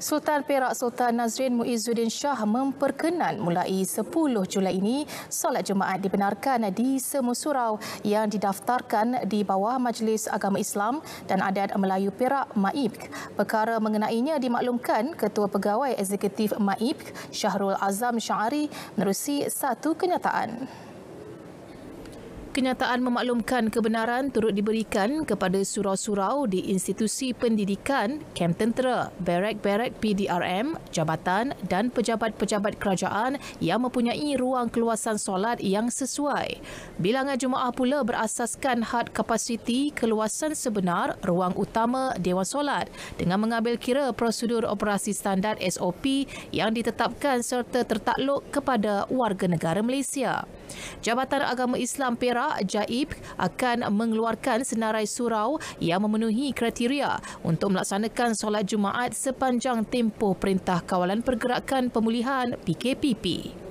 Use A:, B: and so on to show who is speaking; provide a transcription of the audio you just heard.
A: Sultan Perak Sultan Nazrin Muizuddin Shah memperkenan mulai 10 Julai ini solat jemaat dibenarkan di semua surau yang didaftarkan di bawah Majlis Agama Islam dan Adat Melayu Perak MAIP. Perkara mengenainya dimaklumkan Ketua Pegawai Eksekutif MAIP Syahrul Azam Syari menerusi satu kenyataan. Kenyataan memaklumkan kebenaran turut diberikan kepada surau-surau di institusi pendidikan, kem tentera, barak-barak PDRM, jabatan dan pejabat-pejabat kerajaan yang mempunyai ruang keluasan solat yang sesuai. Bilangan jemaah pula berasaskan had kapasiti keluasan sebenar ruang utama Dewan Solat dengan mengambil kira prosedur operasi standar SOP yang ditetapkan serta tertakluk kepada warga negara Malaysia. Jabatan Agama Islam Perak Sutera Jaib akan mengeluarkan senarai surau yang memenuhi kriteria untuk melaksanakan solat Jumaat sepanjang tempoh Perintah Kawalan Pergerakan Pemulihan PKPP.